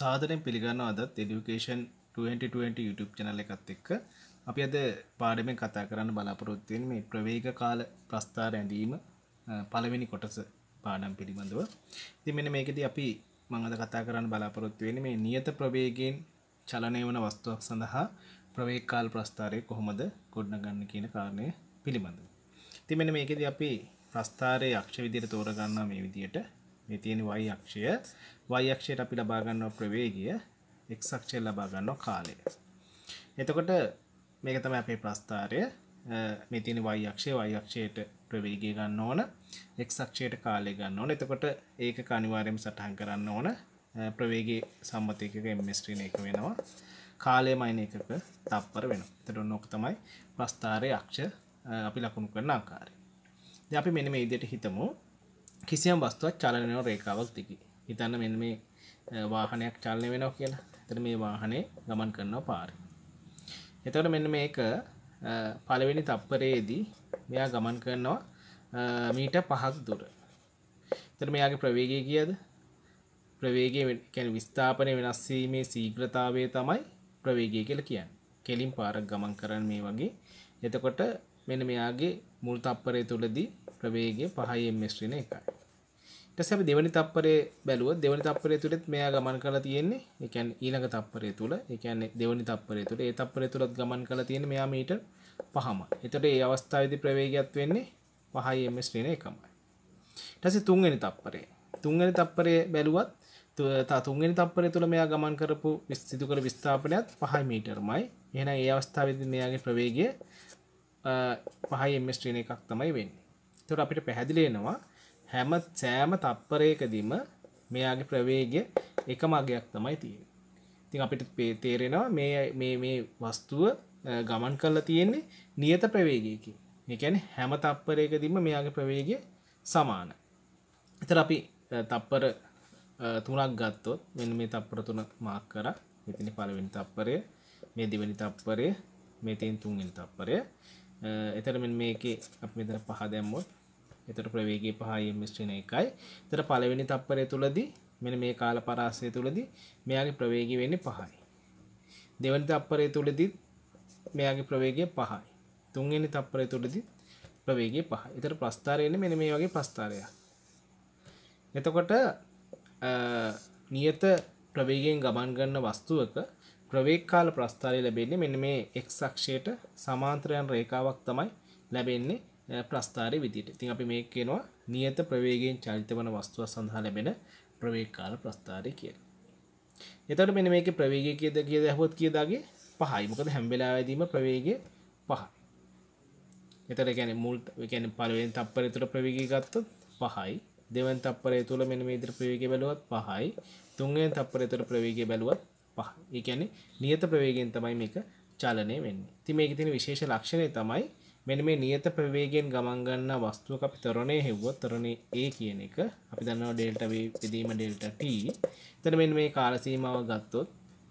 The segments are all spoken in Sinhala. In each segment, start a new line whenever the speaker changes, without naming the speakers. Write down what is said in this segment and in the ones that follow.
සාදරෙන් පිළිගන්න අදත් එඩියුකේෂන් 2020 YouTube චැනල එකත් එක්ක අපි අද පාඩමෙන් කතා කරන්න බලාපොරොත්තුවෙන් මේ ප්‍රවේග කාල ප්‍රස්ථාර ඇඳීම පළවෙනි කොටස පාඩම් පිළිබඳව ඉතින් මෙන්න මේකෙදී අපි මම අද කතා කරන්න බලාපොරොත්තු වෙන්නේ මේ නියත ප්‍රවේගයෙන් චලනය වන වස්තුවක් සඳහා ප්‍රවේග කාල ප්‍රස්ථාරය කොහොමද ගොඩනගන්නේ කියන කාරණය පිළිබඳව. ඉතින් මෙන්න මේකෙදී අපි ප්‍රස්ථාරයේ අක්ෂ විදියට තෝරගන්නවා මේ විදියට මේ තියෙන y අක්ෂය y අක්ෂයට අපි ලබා ගන්නවා ප්‍රවේගය x අක්ෂයට ලබා ගන්නවා කාලය එතකොට මේක තමයි අපේ ප්‍රස්ථාරය මේ තියෙන y අක්ෂය y අක්ෂයට ප්‍රවේගය ගන්න ඕන x අක්ෂයට කාලය ගන්න ඕන එතකොට ඒක අනිවාර්යයෙන්ම සටහන් කරන්න ඕන ප්‍රවේගයේ සම්මත එකක ms රින එක වෙනවා කාලය මයින් එකක තප්පර වෙනවා. එතකොට ඔන්න ඔක තමයි ප්‍රස්ථාරයේ අක්ෂ අපි ලකුණු කරන ආකාරය. දැන් අපි මෙන්න මේ විදිහට හිතමු කිසියම් වස්තුවක් චලනයෝ රේකාවක් තිකි හිතන්න මෙ මේ වාහනයක් චල්ලය වෙනව කියලා තර මේ වාහනේ ගමන් කරනවා පාර එතවට මෙන්න මේක පලවෙනි තප්පරයේදී මෙයා ගමන් කරනවා මීට පහක් දුර තර මෙයාගේ ප්‍රවේගය කියද ප්‍රවේගයැන විස්ථාපනය වෙනස්වීමේ සීග්‍රතාවය තමයි ප්‍රවේගය කියල කියන්න කෙලින් පාරක් ගමන් කරන්න මේ වගේ එතකොට මෙන මෙයාගේ මුල් තප්පරය තුළදී ප්‍රවේගය පහයිම් මිශ්‍රණ එකයි ඊටසේ අපි දෙවනි තප්පරේ බැලුවොත් දෙවනි තප්පරය තුලත් මෙයා ගමන් කරලා තියෙන්නේ. ඒ කියන්නේ ඊළඟ තප්පරය තුල, ඒ කියන්නේ දෙවනි තප්පරය තුල ඒ තප්පරය තුලත් ගමන් කරලා තියෙන්නේ මෙයා මීට 5ම. එතකොට මේ අවස්ථාවේදී ප්‍රවේගයත් වෙන්නේ 5යි ms ඍණ 1මයි. ඊටසේ තුන්වෙනි තප්පරය. තුන්වෙනි තප්පරේ බැලුවත් තුන්වෙනි තප්පරය තුල මෙයා ගමන් කරපු සිදු කර විස්ථාපනයත් 5 මීටර්මයි. එහෙනම් ඒ අවස්ථාවේදී මෙයාගේ ප්‍රවේගය 5 ms ඍණ 1ක් තමයි වෙන්නේ. එතකොට අපිට පැහැදිලි වෙනවා හැම සෑම තත්පරයකදීම මෙයාගේ ප්‍රවේගය එක මගයක් තමයි තියෙන ඉතින් අපිට පේ තේරෙනවා මේ මේ වස්තුව ගමන් කරලා තියෙන්නේ නියත ප්‍රවේගයකි එකැන හැම තත්පරයකදීම මෙයාගේ ප්‍රවේගය සමාන එතර අපි තත්පර තුනක් ගත්තොත් මෙ මේ තත්පර තුන මාක් කර මෙතිනි පලවෙනි තත්පරය මේ දිවනි තත්පරය මෙතින් තුන්ගනි තත්පරය එතර මෙ මේකේ අප මෙතර පහ දැම්මොත් එතට ප්‍රවේගේ පහයමිස්ට්‍රින එකයි තර පලවෙනි තත්පරය තුළදී මෙන මේ කාල පරාසය තුළදී මෙයාගේ ප්‍රවේග වෙන්නේ පහයි. දෙවනි තත්පරය තුළදී මෙයාගේ ප්‍රවේගය පහයි. තුන්වෙනි තත්පරය තුළදී ප්‍රවේගය පහයි. එතට ප්‍රස්ථාරයන්නේ මෙන මේ වගේ ප්‍රස්ථාරය. එතකොට නියත ප්‍රවේගයෙන් ගමන් ගන්න වස්තුවක ප්‍රවේග කාල ප්‍රස්ථාරය ලැබෙන්නේ මෙන්න මේ එක්සක්ෂයට සමාන්ත්‍රයන් රේඛාවක් තමයි ලැබෙන්නේ ප්‍රස්ථාරය විදිට ඉතින් අපි මේ කියනවා නියත ප්‍රවේගයෙන් චරිත වන වස්තුව සඳහා ලැබෙන ප්‍රවේකාර ප්‍රස්ථාරය කිය එතට මෙන මේක ප්‍රවේගය කියද කියද හොත් කියදාගේ පහයි මොකද හැම්බෙලා ඇදීම ප්‍රවේගය පහ එතට ගැන මුල් ගැන පලවෙන් තප්පර තුර ප්‍රවේගය ගත්තොත් පහයි දෙවන් තප්පරය තුළ මෙන මේදර ප්‍රවේගය බැලුවත් පහයි තුන්ෙන් තප්පර තුර ප්‍රවේගය බැලුවත් පහ ඒ කියන්නේ නියත ප්‍රවේගෙන් තමයි මේක චලනය වෙන්න ති මේක තින විශේෂ ලක්ෂණය තමයි මෙන මේ නියත ප්‍රවේගෙන් ගමන් ගන්න වස්තුවක අපි තරණය හෙව්වොත් තරණේ A කියන එක අපි දන්නවා ඩෙල්ටා V බෙදීම ඩෙල්ටා T. එතන මෙන්න මේ කාල සීමාව ගත්තොත්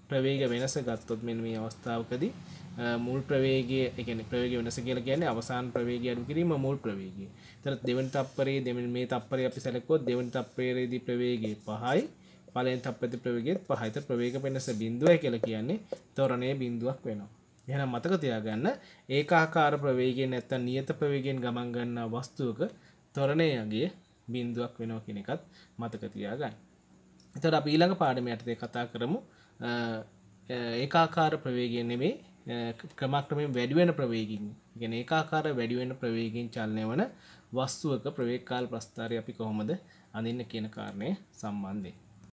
ප්‍රවේග වෙනස ගත්තොත් මෙන්න මේ අවස්ථාවකදී මුල් ප්‍රවේගය කියන්නේ ප්‍රවේග වෙනස කියලා කියන්නේ අවසාන ප්‍රවේගය අඩු කිරීම මුල් ප්‍රවේගය. එතන දෙවෙනි තප්පරයේ දෙවෙනි මේ තප්පරය අපි සැලකුවොත් දෙවෙනි තප්පරයේදී ප්‍රවේගය 5යි පළවෙනි තප්පරයේදී ප්‍රවේගය 5යි. එතන ප්‍රවේග වෙනස 0.1 කියලා කියන්නේ ත්වරණයේ බිඳුවක් වෙනවා. යන මතක තියාගන්න ඒකාකාර ප්‍රවේගෙන් ඇත්ත නියත ප්‍රවේගෙන් ගමන් ගන්නා වස්තුවක තොරණයගේ බින්දුවක් වෙනෝ කෙනෙකත් මතක තියාගන්න. එතට අප ඊළඟ පාඩම යටතේ කතා කරමු ඒකාකාර ප්‍රවේගෙන් නෙමේ ක්‍රමක්‍රමෙන් වැඩිුවෙන ප්‍රවේගින් ගෙන ඒකාකාර වැඩිුවෙන ප්‍රවේගින් චලනය වන වස්තුවක ප්‍රවේකාල් ප්‍රස්ථාරය අපි කොහොමද අඳන්න කියන කාරණය සම්බන්ධය